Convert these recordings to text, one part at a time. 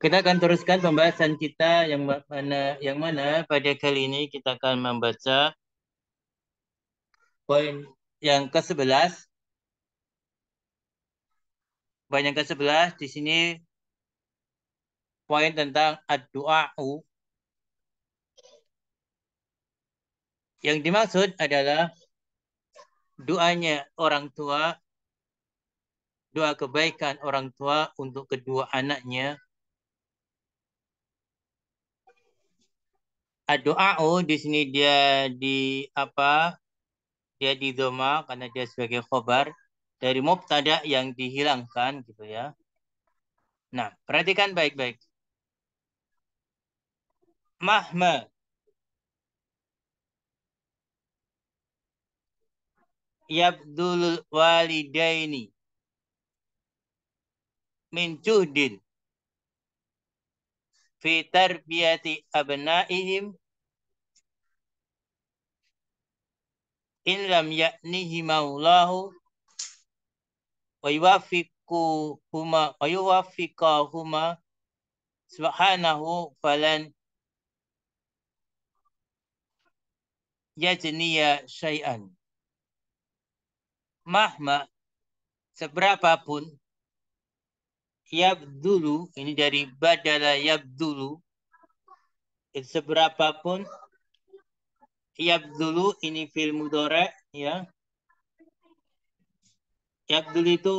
Kita akan teruskan pembahasan kita yang mana yang mana pada kali ini kita akan membaca poin yang ke-11. Poin yang ke-11 di sini poin tentang ad-du'a'u. Yang dimaksud adalah doanya orang tua, doa kebaikan orang tua untuk kedua anaknya Ah, Doa'u oh, di sini dia di apa? Dia di doma karena dia sebagai khobar dari mubtada yang dihilangkan gitu ya. Nah, perhatikan baik-baik. Mahma. Yabdul walidaini. Min juhdin. Fi tarbiyati abnaihim lam yaknihi maulahu wa yuwafiqu huma wa yuwafiqa huma subhanahu falan yajniya syai'an mahma seberapapun yabdulu ini dari badala yabdulu seberapapun Iya, dulu ini fil mudore ya. ya. dulu itu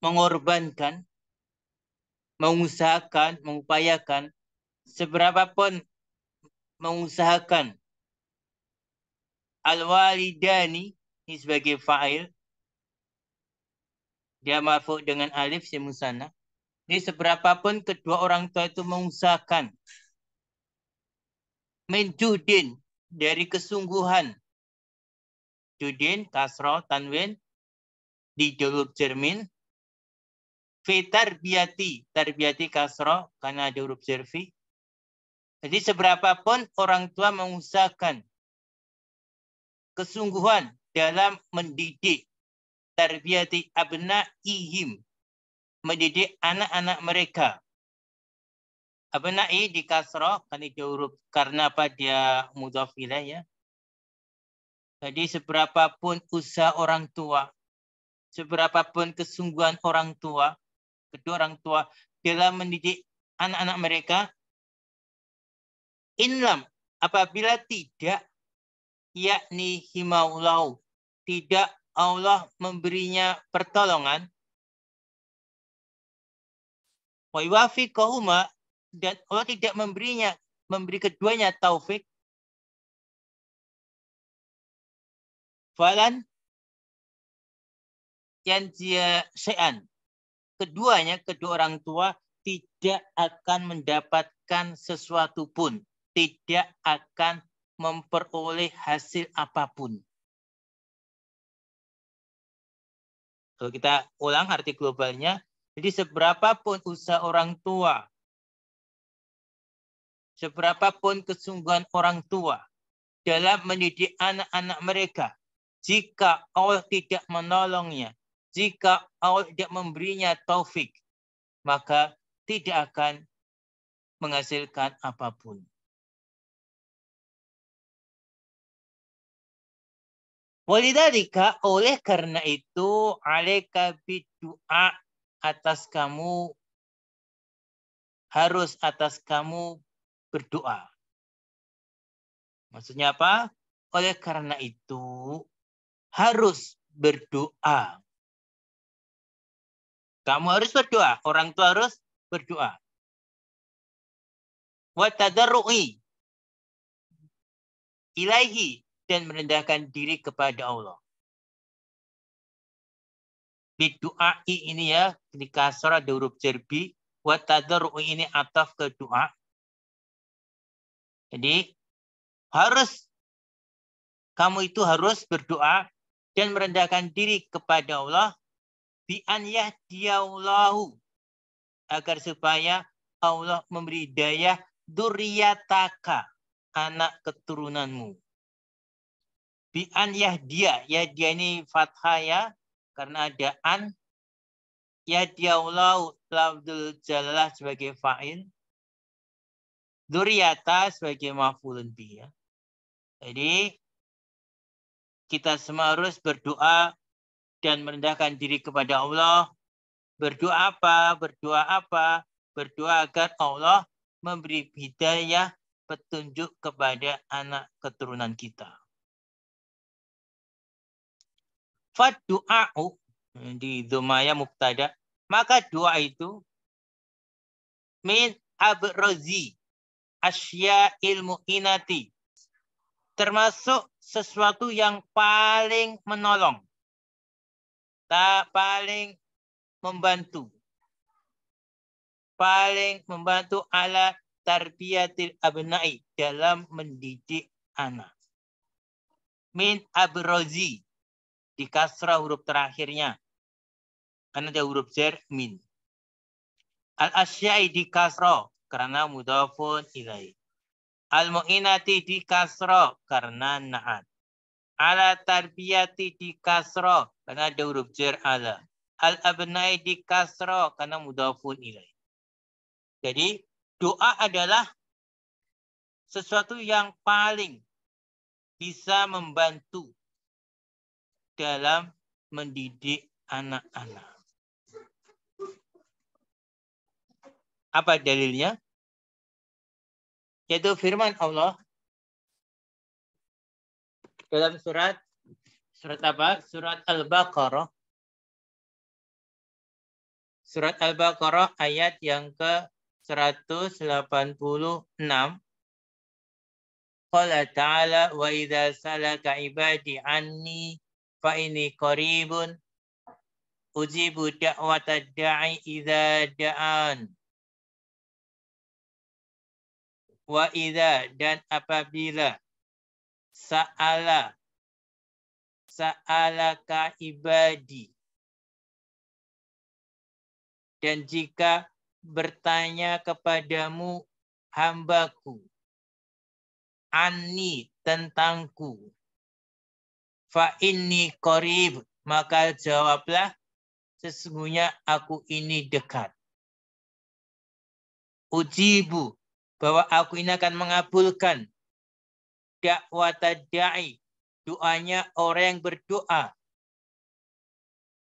mengorbankan, mengusahakan, mengupayakan seberapapun mengusahakan al-walidani ini sebagai fa'il dia marfu dengan alif si Ini seberapa seberapapun kedua orang tua itu mengusahakan menjudin dari kesungguhan. Judin, Kasro, Tanwin, di jalur cermin. Fitar biati, tarbiati Kasro, karena ada huruf serfi. Jadi seberapapun orang tua mengusahakan kesungguhan dalam mendidik tarbiati abna ihim mendidik anak-anak mereka apa Abna'i eh, di kasroh kan itu huruf karena apa dia mudhaf ya. Jadi seberapapun usaha orang tua, seberapapun kesungguhan orang tua, kedua orang tua dalam mendidik anak-anak mereka, inlam apabila tidak yakni himaulau, tidak Allah memberinya pertolongan, wa dan Allah tidak memberinya memberi keduanya taufik falan yang dia sean keduanya kedua orang tua tidak akan mendapatkan sesuatu pun tidak akan memperoleh hasil apapun kalau kita ulang arti globalnya jadi seberapapun usaha orang tua seberapapun kesungguhan orang tua dalam mendidik anak-anak mereka, jika Allah tidak menolongnya, jika Allah tidak memberinya taufik, maka tidak akan menghasilkan apapun. Walidarika oleh karena itu alaika bidu'a atas kamu harus atas kamu berdoa. Maksudnya apa? Oleh karena itu harus berdoa. Kamu harus berdoa, orang tua harus berdoa. Wa tadarru'i ilaihi dan merendahkan diri kepada Allah. Bidu'ai ini ya, ketika surat di huruf jerbi, wa tadarru'i ini ataf ke doa, jadi harus kamu itu harus berdoa dan merendahkan diri kepada Allah bi an yahdiyallahu agar supaya Allah memberi daya duriyataka anak keturunanmu bi an yahdia ya dia ini fathah ya karena ada an ya yahdiallahu lafzul jalalah sebagai fa'il Duriyata sebagai mafulun bi ya. Jadi kita semua harus berdoa dan merendahkan diri kepada Allah. Berdoa apa? Berdoa apa? Berdoa agar Allah memberi hidayah petunjuk kepada anak keturunan kita. Fadu'a'u di Dumaya muktada Maka doa itu min abrozi asya ilmu inati. Termasuk sesuatu yang paling menolong. Tak paling membantu. Paling membantu ala tarbiyatil abnai dalam mendidik anak. Min abrozi di kasra huruf terakhirnya. Karena ada huruf zer min. Al asyai di kasra karena mudafun ilai. Al-mu'inati di kasro karena na'at. Ala tarbiyati di kasro karena ada huruf jer ala. Al-abnai di kasro karena mudafun ilai. Jadi doa adalah sesuatu yang paling bisa membantu dalam mendidik anak-anak. Apa dalilnya? Yaitu firman Allah dalam surat surat apa? Surat Al-Baqarah. Surat Al-Baqarah ayat yang ke 186 Qala ta'ala wa idza salaka ibadi anni fa inni qaribun ujibu da'wata da'i idza da'an Wa dan apabila sa'ala ka ibadi dan jika bertanya kepadamu hambaku ani tentangku fa ini korib maka jawablah sesungguhnya aku ini dekat ujibu bahwa aku ini akan mengabulkan dakwah da'i, doanya orang yang berdoa.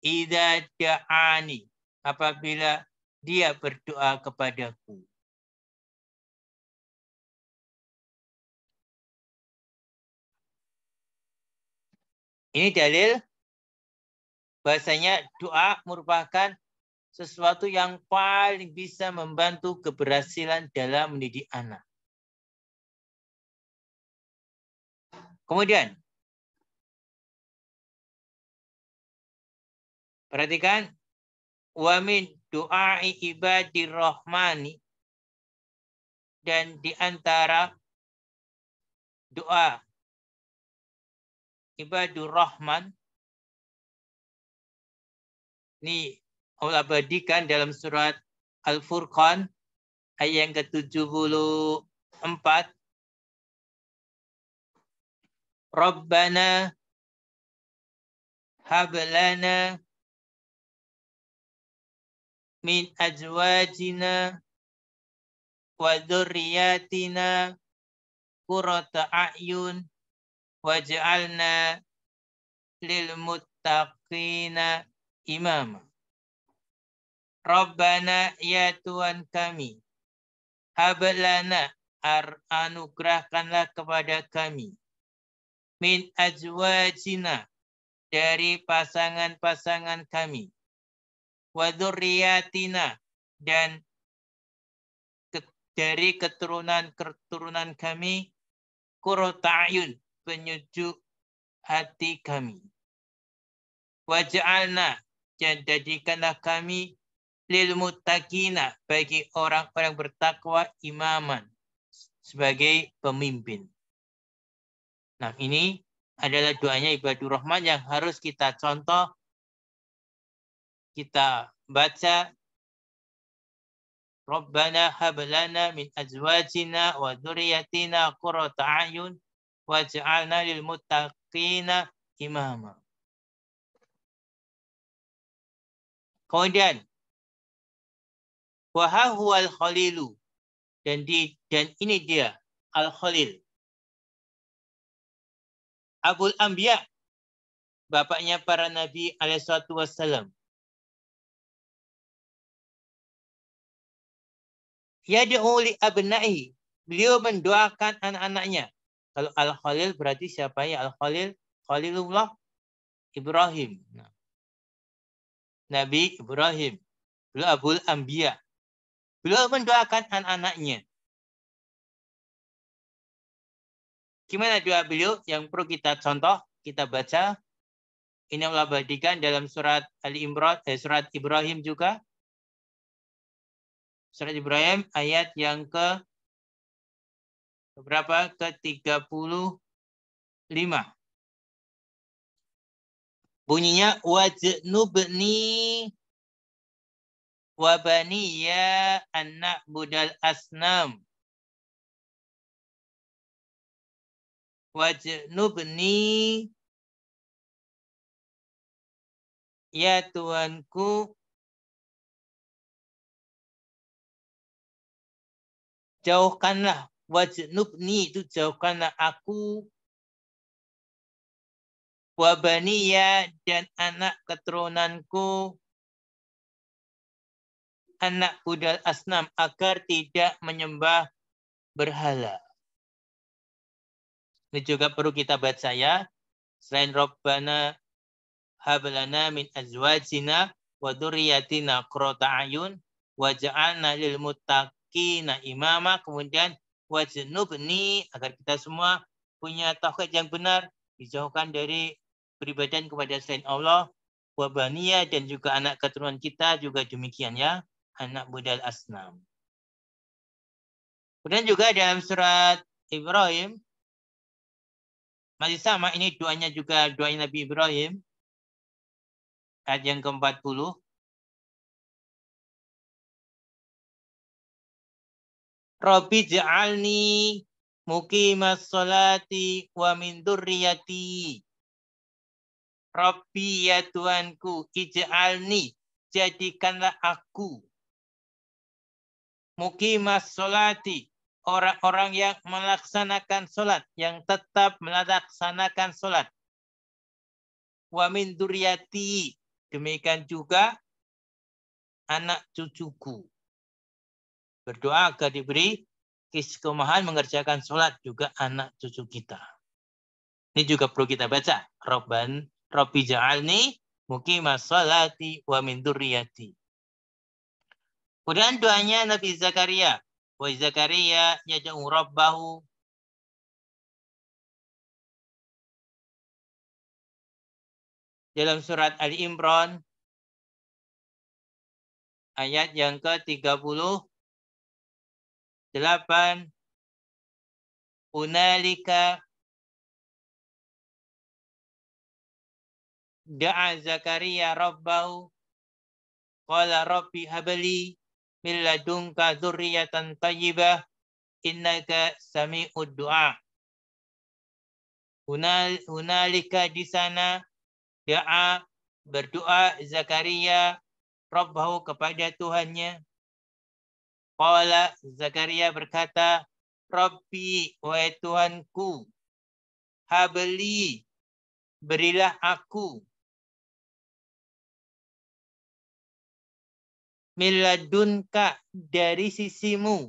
Idza da'ani, apabila dia berdoa kepadaku. Ini dalil bahasanya doa merupakan sesuatu yang paling bisa membantu keberhasilan dalam mendidik anak. Kemudian, perhatikan, wamin doa ibadir dan diantara doa ibadur rahman ini Allah abadikan dalam surat Al-Furqan ayat yang ke-74 Rabbana hablana min ajwajina wa dhurriyyatina qurrata a'yun waj'alna lil muttaqina imama Rabbana ya Tuhan kami. Hablana anugerahkanlah kepada kami. Min azwajina dari pasangan-pasangan kami. Wadurriyatina dan dari keturunan-keturunan kami kurotayun penyujuk hati kami. wajalna dan jadikanlah kami lil mutakina bagi orang-orang bertakwa imaman sebagai pemimpin. Nah, ini adalah doanya ibadur rahman yang harus kita contoh kita baca Rabbana hablana min azwajina wa dzurriyyatina qurrata a'yun waj'alna lil muttaqina imama. Kemudian Wahahual khalilu. Dan, di, dan ini dia, Al-Khalil. Abul Ambia, bapaknya para nabi alaihissalatu wassalam. Ya diuli abna'i. Beliau mendoakan anak-anaknya. Kalau Al-Khalil berarti siapa ya Al-Khalil? Khalilullah Ibrahim. Nah. Nabi Ibrahim. Beliau Abul Ambia. Beliau mendoakan anak-anaknya. Gimana doa beliau yang perlu kita contoh, kita baca. Ini Allah berikan dalam surat Ali Imran, eh, surat Ibrahim juga. Surat Ibrahim ayat yang ke berapa? Ke 35. Bunyinya wajnubni wa baniya anak budal asnam wajnubni ya Tuanku, jauhkanlah wajnubni itu jauhkanlah aku wabaniya dan anak keturunanku anak Budal Asnam agar tidak menyembah berhala. Ini juga perlu kita baca ya. Selain Rabbana hablana min azwajina wa dzurriyyatina qurrata ayun waj'alna lil muttaqina imama kemudian wajnubni agar kita semua punya tauhid yang benar dijauhkan dari beribadah kepada selain Allah wabaniya dan juga anak keturunan kita juga demikian ya anak budal asnam. Kemudian juga dalam surat Ibrahim masih sama ini doanya juga doa Nabi Ibrahim ayat yang ke-40 Rabbi ja'alni muqimas sholati wa min durriyati. Rabbi ya Tuhanku, ij'alni, jadikanlah aku mukimas solati. Orang-orang yang melaksanakan solat. Yang tetap melaksanakan solat. wamin duriati Demikian juga anak cucuku. Berdoa agar diberi keistimewaan mengerjakan solat juga anak cucu kita. Ini juga perlu kita baca. Robban, Robi ja'alni mukimas solati wa min Kemudian doanya Nabi Zakaria. Wa Zakaria yaj'u rabbahu dalam surat Ali Imran ayat yang ke-38 Unalika da'a Zakaria rabbahu qala rabbi habli min ladunka dzurriatan thayyibah innaka sami'ud du'a. Hunalika di sana da'a berdoa Zakaria Rabbahu kepada Tuhannya. Qala Zakaria berkata, Rabbi wahai Tuhanku, habli berilah aku miladunka dari sisimu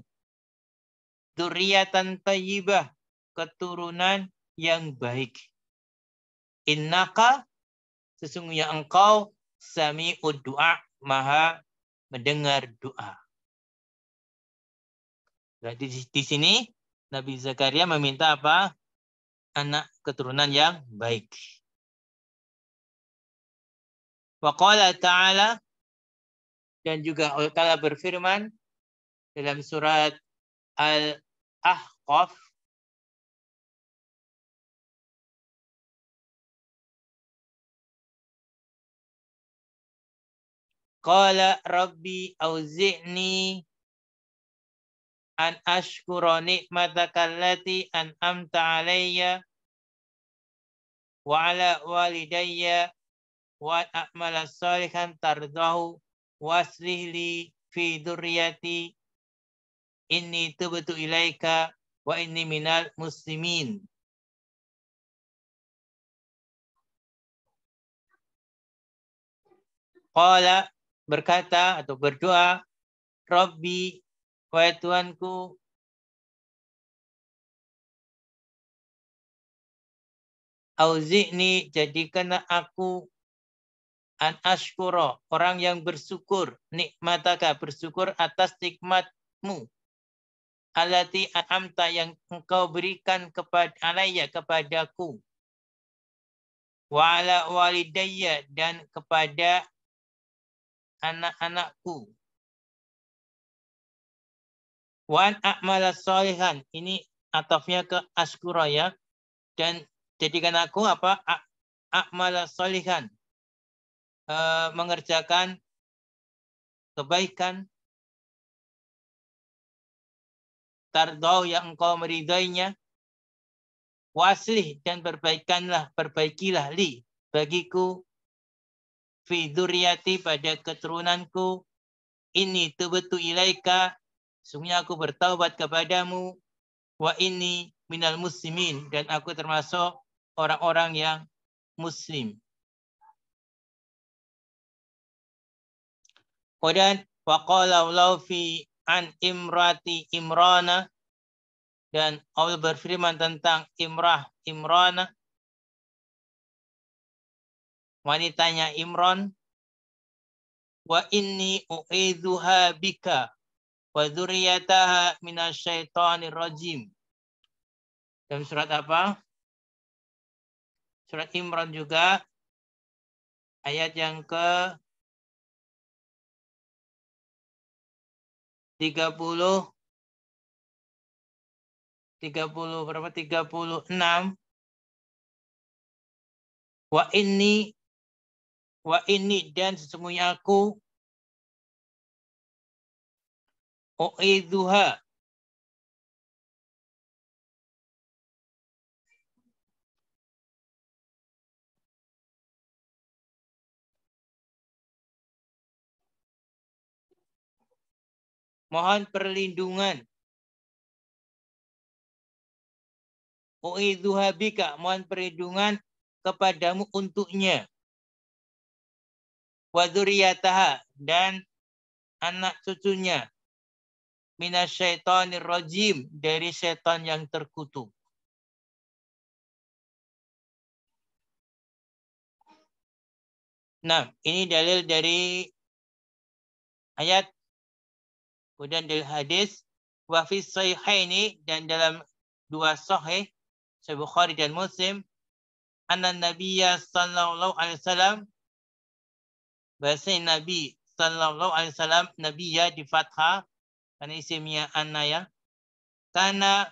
dzurriatan tayyibah, keturunan yang baik innaka sesungguhnya engkau Sami du'a maha mendengar doa Berarti nah, di sini Nabi Zakaria meminta apa? Anak keturunan yang baik. Wa qala ta'ala dan juga Allah Ta'ala berfirman dalam surat Al-Ahqaf Qala rabbi auzi'ni an ashkura ni'mataka allati an'amta alayya wa ala walidayya wa a'mala salihan tardahu waslihli fi durriyati inni tubtu ilaika wa inni minal muslimin. Qala berkata atau berdoa, Rabbi, wahai Tuhanku, auzi'ni jadikan aku an ashkuro, orang yang bersyukur nikmataka, bersyukur atas nikmatmu. Alati amta yang engkau berikan kepada alaya kepadaku. Wa walidayya dan kepada anak-anakku. wan an a'mala solihan. Ini atafnya ke ashkuro ya. Dan jadikan aku apa? A'mala solihan Eh, mengerjakan kebaikan tardau yang engkau meridainya waslih dan perbaikanlah perbaikilah li bagiku fi duriyati pada keturunanku ini tubtu ilaika sungguh aku bertaubat kepadamu wa ini minal muslimin dan aku termasuk orang-orang yang muslim Kemudian waqala fi an imrati Imrana dan Allah berfirman tentang Imrah Imrana wanitanya Imron wa inni u'idzuha bika wa dzurriyyataha minasyaitonir rajim dalam surat apa surat Imran juga ayat yang ke tiga puluh tiga puluh berapa tiga puluh enam wa ini wa ini dan sesungguhnya aku uidhuha Mohon perlindungan. U'idhuhabika. Mohon perlindungan kepadamu untuknya. Waduriyataha. Dan anak cucunya. Minasyaitonir rojim. Dari setan yang terkutuk. Nah, ini dalil dari ayat Kemudian dari hadis wa fi sahihaini dan dalam dua sahih Sahih Bukhari dan Muslim anna Nabiya sallallahu alaihi wasallam bahasa Nabi sallallahu alaihi wasallam nabiyya di fathah karena isimnya anna ya karena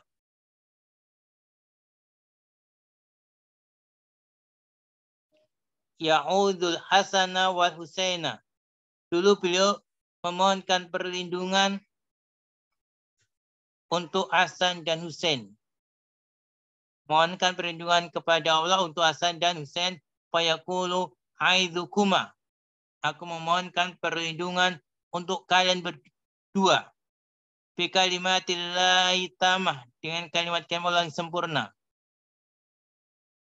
Ya'udul Hasana wal Husaina. Dulu beliau memohonkan perlindungan untuk Hasan dan Hussein. Mohonkan perlindungan kepada Allah untuk Hasan dan Hussein. Fayaqulu aidukuma. Aku memohonkan perlindungan untuk kalian berdua. Bi kalimatillahi tamah. Dengan kalimat-kalimat Allah yang sempurna.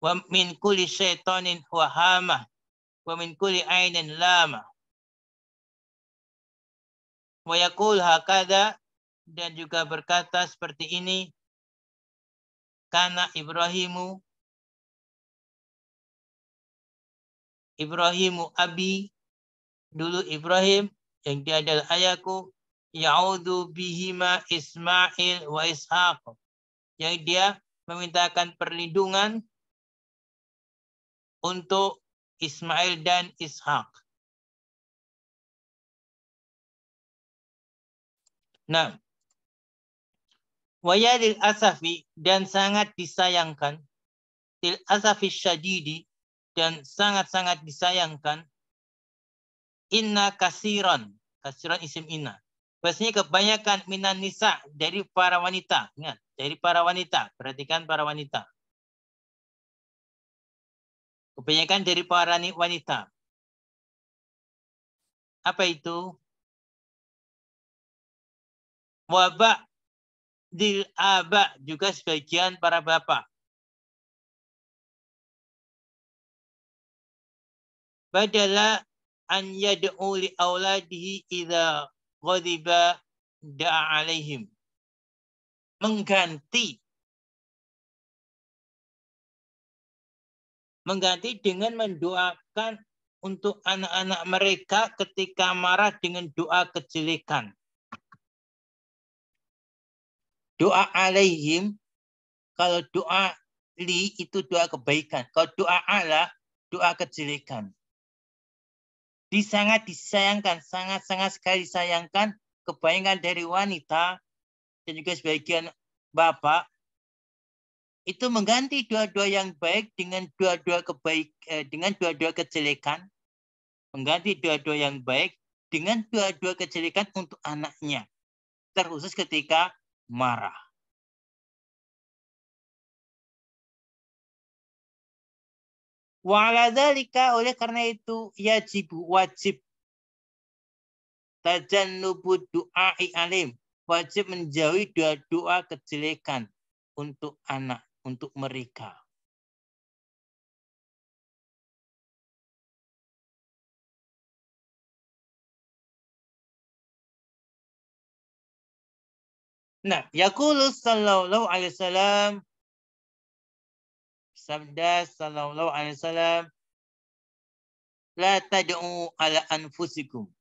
Wa min kulli syaitanin wahamah. Wa min kulli ainin lamah wayakul hakada dan juga berkata seperti ini karena Ibrahimu Ibrahimu abi dulu Ibrahim yang dia adalah ayahku yaudu bihima Ismail wa Ishaq yang dia memintakan perlindungan untuk Ismail dan Ishak. Nah, wayadil asafi dan sangat disayangkan til asafi syadidi dan sangat-sangat disayangkan inna kasiron kasiron isim inna Pastinya kebanyakan minan nisa dari para wanita. Ingat, dari para wanita. Perhatikan para wanita. Kebanyakan dari para wanita. Apa itu? wabak dil abak juga sebagian para bapak. Badala an yad'u li auladihi idha ghadiba da'a alaihim. Mengganti mengganti dengan mendoakan untuk anak-anak mereka ketika marah dengan doa kejelekan. Doa alaihim, kalau doa li itu doa kebaikan. Kalau doa ala doa kejelekan. Disangat disayangkan, sangat-sangat sekali sayangkan kebaikan dari wanita dan juga sebagian bapak itu mengganti doa-doa yang baik dengan doa-doa kebaik eh, dengan doa-doa kejelekan mengganti doa-doa yang baik dengan doa-doa kejelekan untuk anaknya terkhusus ketika marah. dhalika, oleh karena itu yajibu wajib tajannubu du'ai alim. Wajib menjauhi doa-doa kejelekan untuk anak, untuk mereka. Nah, yaqulu sallallahu alaihi wasallam sabda sallallahu alaihi wasallam la tad'u ala anfusikum.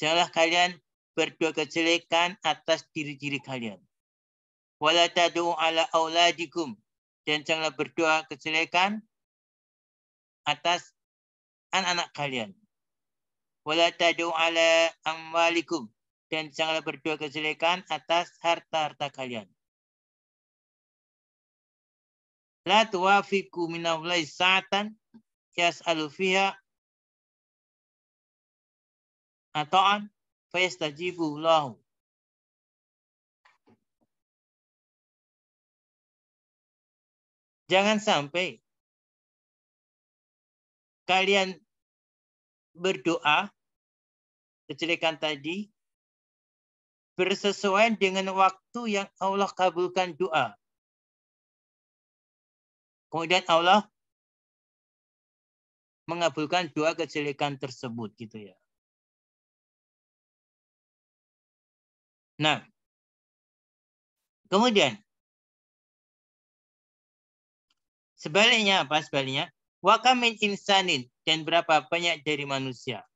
Janganlah kalian berbuat kejelekan atas diri-diri kalian. Wala tad'u ala auladikum. Dan janganlah berdoa kejelekan atas anak-anak kalian. Wala tad'u ala amwalikum dan janganlah berdua kejelekan atas harta-harta kalian. La tuwafiku minawlai sa'atan yas'alu fiha ata'an fayastajibu lahu. Jangan sampai kalian berdoa kejelekan tadi bersesuaian dengan waktu yang Allah kabulkan doa. Kemudian Allah mengabulkan doa kejelekan tersebut gitu ya. Nah, kemudian sebaliknya apa sebaliknya? Wakamin insanin dan berapa banyak dari manusia.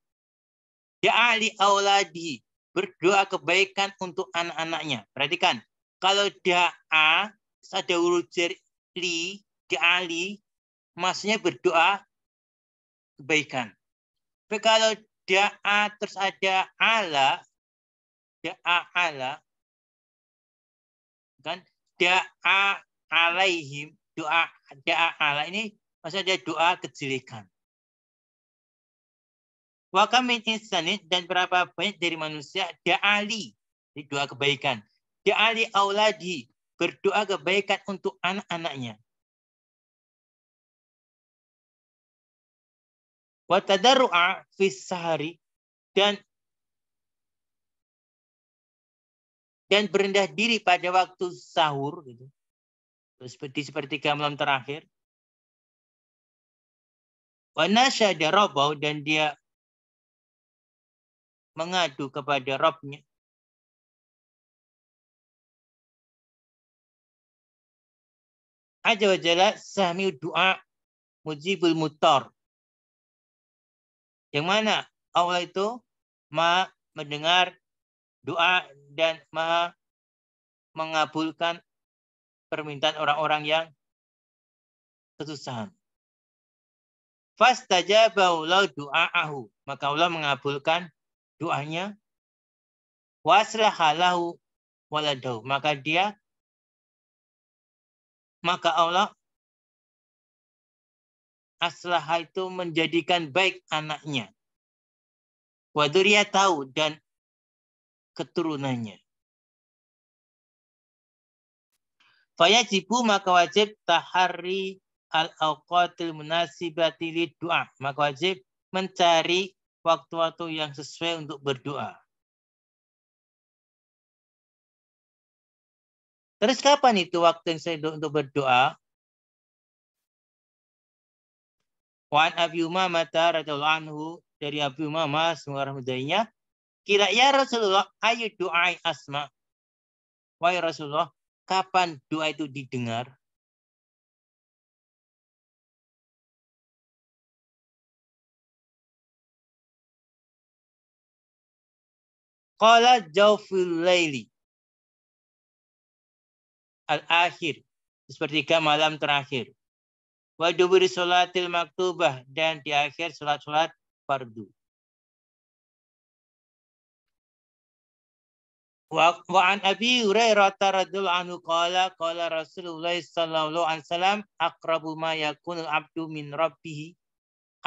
Ya ali auladi berdoa kebaikan untuk anak-anaknya. Perhatikan, kalau da'a ada huruf li, da'ali, maksudnya berdoa kebaikan. Tapi kalau da'a terus ada ala, da'a ala, kan da'a alaihim, doa da'a ala ini maksudnya doa kejelekan. Wakam insanin dan berapa banyak dari manusia da'ali. Ini doa kebaikan. Da'ali auladi. Berdoa kebaikan untuk anak-anaknya. Watadarru'a fis sahari. Dan dan berendah diri pada waktu sahur gitu. Seperti seperti malam terakhir. Wa nasyada dan dia mengadu kepada Robnya. Ajawajala wajala doa mujibul mutor, Yang mana Allah itu ma mendengar doa dan maha mengabulkan permintaan orang-orang yang kesusahan. Fastajabau lau ahu Maka Allah mengabulkan doanya waslahalahu waladau maka dia maka Allah aslah itu menjadikan baik anaknya waduria tahu dan keturunannya Fayajibu maka wajib tahari al awqatil munasibati doa maka wajib mencari waktu-waktu yang sesuai untuk berdoa. Terus kapan itu waktu yang saya untuk berdoa? Wan Abi Umamah radhiyallahu anhu dari Abi Umamah semoga rahmatnya kira ya Rasulullah ayo doa asma. Wahai Rasulullah, kapan doa itu didengar? Qala jaufil layli. Al-akhir. Sepertiga malam terakhir. Waduburi sholatil maktubah. Dan di akhir sholat-sholat fardu. Wa, abi an Abi Hurairah radhiyallahu anhu qala qala Rasulullah sallallahu alaihi wasallam aqrabu ma yakunul abdu min rabbih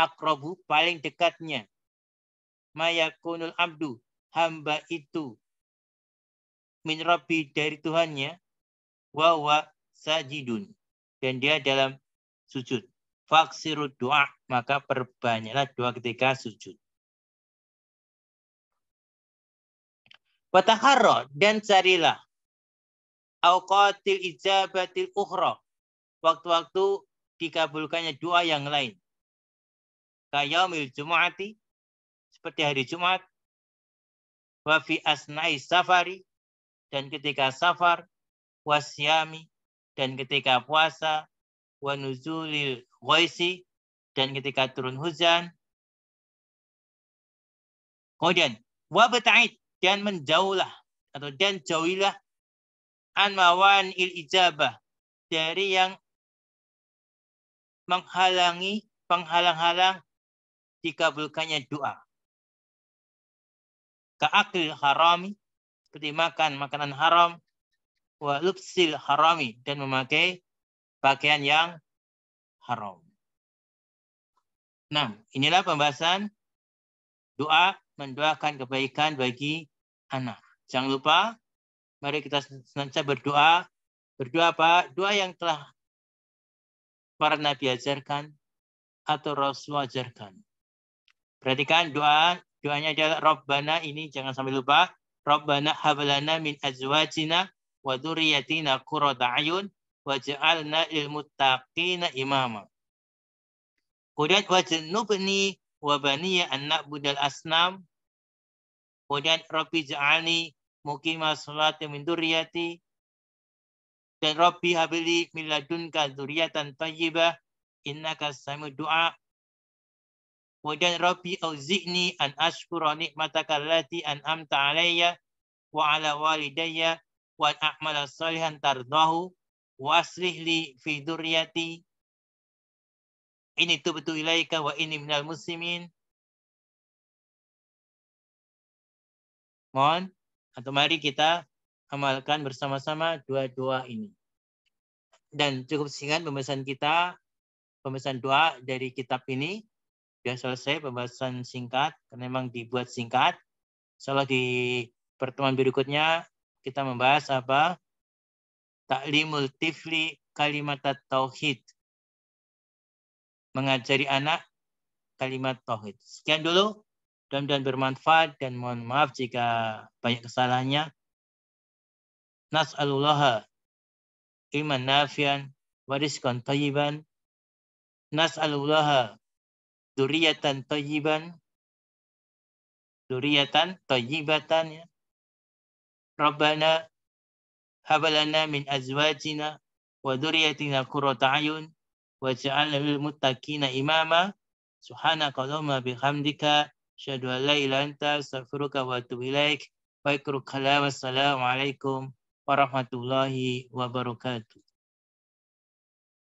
aqrabu paling dekatnya ma yakunul abdu hamba itu min Rabbi dari Tuhannya wa wa sajidun dan dia dalam sujud faksiru doa maka perbanyaklah doa ketika sujud Wataharro dan carilah awqatil ijabatil ukhra waktu-waktu dikabulkannya doa yang lain kayaumil Jumati seperti hari Jumat wa asnai safari dan ketika safar wasyami dan ketika puasa wa nuzulil ghaisi dan ketika turun hujan kemudian wa dan menjauhlah atau dan jauhilah an il ijabah dari yang menghalangi penghalang-halang dikabulkannya doa Ka'akil harami, seperti makan makanan haram, wa lubsil harami, dan memakai pakaian yang haram. Nah, inilah pembahasan doa mendoakan kebaikan bagi anak. Jangan lupa, mari kita senantiasa berdoa. Berdoa apa? Doa yang telah para Nabi ajarkan atau Rasul ajarkan. Perhatikan doa Doanya adalah Rabbana ini jangan sampai lupa. Rabbana hablana min azwajina wa dzurriyyatina qurrata ayun waj'alna lil muttaqina imama. Kemudian wajnubni wa baniya an na'budal asnam. Kemudian Rabbi ja'alni mukima salati min dzurriyyati. Dan Rabbi habili min ladunka dzurriyyatan thayyibah innaka samiu du'a. Kemudian Rabbi auzi'ni an ashkura nikmataka allati an'amta alayya wa ala walidayya wa an a'mala salihan tardahu wa aslih li fi dhurriyyati ini tubtu ilaika wa ini minal muslimin. Mohon atau mari kita amalkan bersama-sama dua doa ini. Dan cukup singkat pembahasan kita, pembahasan doa dari kitab ini. Biar selesai pembahasan singkat, karena memang dibuat singkat. Insyaallah di pertemuan berikutnya kita membahas apa? Taklimul tifli kalimat tauhid. Mengajari anak kalimat tauhid. Sekian dulu. Mudah-mudahan bermanfaat dan mohon maaf jika banyak kesalahannya. Nas'alullah iman nafian wa rizqan tayyiban. Nas'alullah Duriatan tayyiban. duriatan tayyibatan. Ya. Rabbana habalana min azwajina wa dhurriyyatina qurrata ayun waj'alna lil muttaqina imama subhanaka allahumma bihamdika syadu an la ilaha anta astaghfiruka wa atubu ilaik wa ikru kalam assalamu alaikum warahmatullahi wabarakatuh